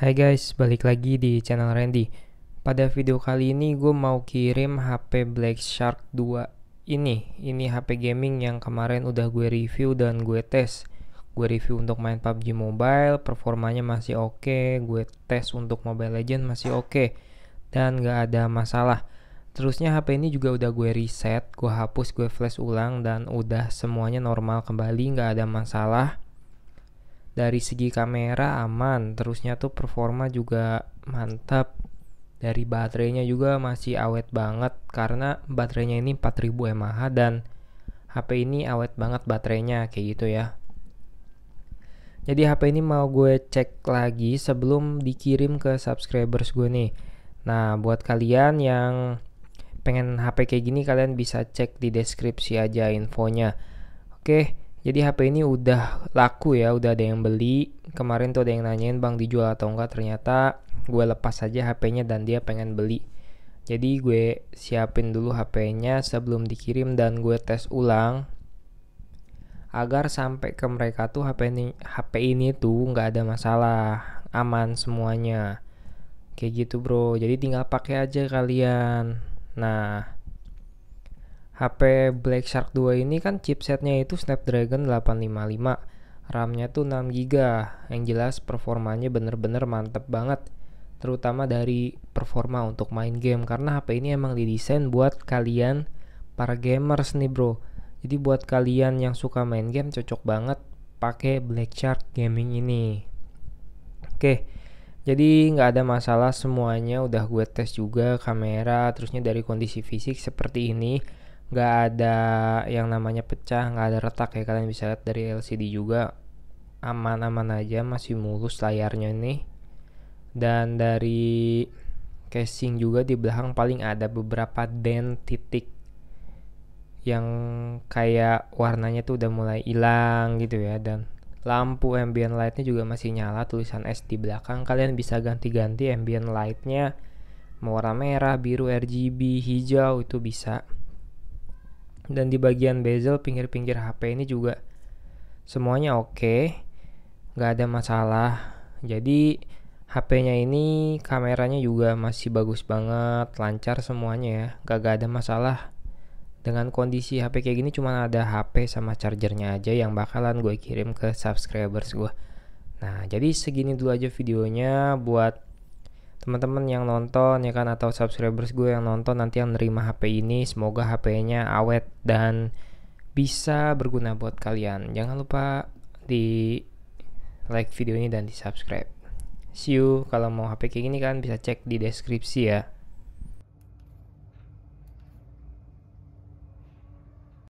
Hai guys, balik lagi di channel Randy Pada video kali ini gue mau kirim HP Black Shark 2 ini Ini HP gaming yang kemarin udah gue review dan gue tes Gue review untuk main PUBG Mobile, performanya masih oke okay. Gue tes untuk Mobile Legend masih oke okay. Dan gak ada masalah Terusnya HP ini juga udah gue reset, gue hapus, gue flash ulang dan udah semuanya normal kembali, gak ada masalah dari segi kamera aman terusnya tuh performa juga mantap dari baterainya juga masih awet banget karena baterainya ini 4000 mAh dan HP ini awet banget baterainya kayak gitu ya jadi HP ini mau gue cek lagi sebelum dikirim ke subscribers gue nih nah buat kalian yang pengen HP kayak gini kalian bisa cek di deskripsi aja infonya oke jadi HP ini udah laku ya, udah ada yang beli. Kemarin tuh ada yang nanyain bang dijual atau enggak, ternyata gue lepas aja HP-nya dan dia pengen beli. Jadi gue siapin dulu HP-nya sebelum dikirim dan gue tes ulang agar sampai ke mereka tuh HP ini HP ini tuh nggak ada masalah, aman semuanya. Kayak gitu bro, jadi tinggal pakai aja kalian. Nah, HP Black Shark 2 ini kan chipsetnya itu Snapdragon 855, RAM-nya tuh 6GB. Yang jelas performanya bener-bener mantep banget, terutama dari performa untuk main game karena HP ini emang didesain buat kalian para gamers nih, Bro. Jadi buat kalian yang suka main game cocok banget pakai Black Shark Gaming ini. Oke. Jadi nggak ada masalah semuanya udah gue tes juga kamera terusnya dari kondisi fisik seperti ini nggak ada yang namanya pecah nggak ada retak ya kalian bisa lihat dari LCD juga aman-aman aja masih mulus layarnya ini dan dari casing juga di belakang paling ada beberapa dent titik yang kayak warnanya tuh udah mulai hilang gitu ya dan lampu ambient lightnya juga masih nyala tulisan S di belakang kalian bisa ganti-ganti ambient lightnya mau warna merah biru RGB hijau itu bisa dan di bagian bezel pinggir-pinggir HP ini juga semuanya oke okay, nggak ada masalah jadi HP-nya ini kameranya juga masih bagus banget lancar semuanya ya nggak, nggak ada masalah dengan kondisi HP kayak gini cuma ada HP sama chargernya aja yang bakalan gue kirim ke subscribers gue nah jadi segini dulu aja videonya buat teman-teman yang nonton ya kan atau subscribers gue yang nonton nanti yang nerima HP ini semoga HP-nya awet dan bisa berguna buat kalian. Jangan lupa di like video ini dan di subscribe. See you kalau mau HP kayak gini kan bisa cek di deskripsi ya.